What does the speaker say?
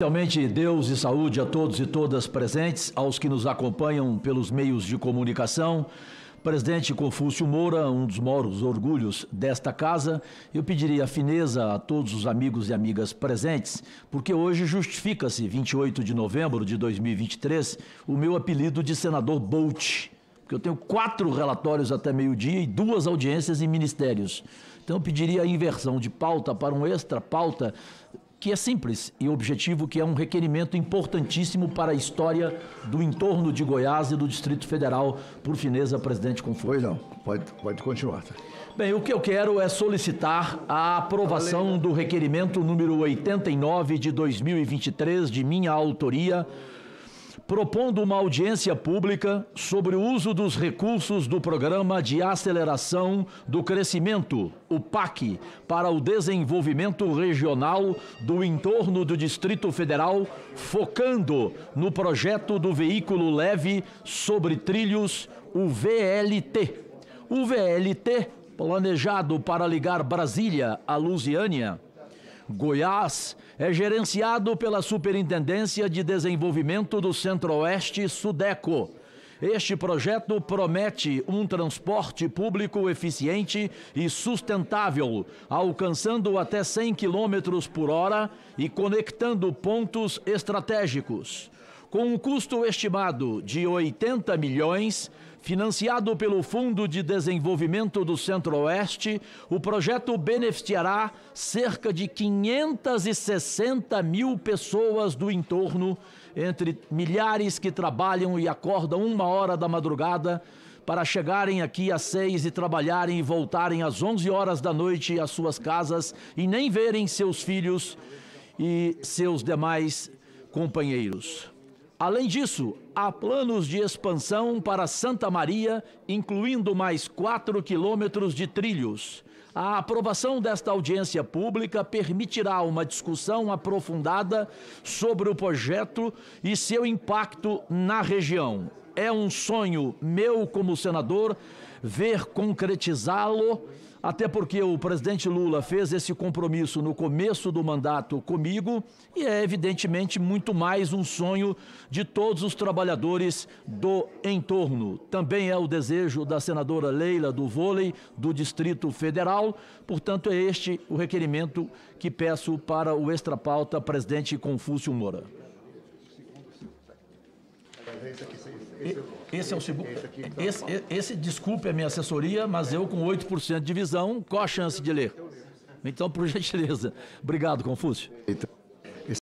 Realmente, Deus e saúde a todos e todas presentes, aos que nos acompanham pelos meios de comunicação. Presidente Confúcio Moura, um dos maiores orgulhos desta casa, eu pediria fineza a todos os amigos e amigas presentes, porque hoje justifica-se, 28 de novembro de 2023, o meu apelido de senador Bolt, porque eu tenho quatro relatórios até meio-dia e duas audiências em ministérios. Então eu pediria a inversão de pauta para um extra pauta que é simples e objetivo, que é um requerimento importantíssimo para a história do entorno de Goiás e do Distrito Federal, por fineza, presidente Confúcio. Pois não, pode, pode continuar. Tá? Bem, o que eu quero é solicitar a aprovação do requerimento número 89 de 2023, de minha autoria, propondo uma audiência pública sobre o uso dos recursos do Programa de Aceleração do Crescimento, o PAC, para o desenvolvimento regional do entorno do Distrito Federal, focando no projeto do veículo leve sobre trilhos, o VLT. O VLT, planejado para ligar Brasília à Lusiânia, Goiás é gerenciado pela Superintendência de Desenvolvimento do Centro-Oeste Sudeco. Este projeto promete um transporte público eficiente e sustentável, alcançando até 100 km por hora e conectando pontos estratégicos. Com um custo estimado de 80 milhões, financiado pelo Fundo de Desenvolvimento do Centro-Oeste, o projeto beneficiará cerca de 560 mil pessoas do entorno, entre milhares que trabalham e acordam uma hora da madrugada para chegarem aqui às seis e trabalharem e voltarem às 11 horas da noite às suas casas e nem verem seus filhos e seus demais companheiros. Além disso, há planos de expansão para Santa Maria, incluindo mais 4 quilômetros de trilhos. A aprovação desta audiência pública permitirá uma discussão aprofundada sobre o projeto e seu impacto na região. É um sonho meu como senador ver concretizá-lo, até porque o presidente Lula fez esse compromisso no começo do mandato comigo e é evidentemente muito mais um sonho de todos os trabalhadores do entorno. Também é o desejo da senadora Leila do Vôlei do Distrito Federal, portanto é este o requerimento que peço para o extra pauta presidente Confúcio Moura. Esse é o segundo. Esse, então, esse, tá esse, desculpe a minha assessoria, mas eu com 8% de visão, qual a chance de ler? Então, por gentileza. Obrigado, Confúcio.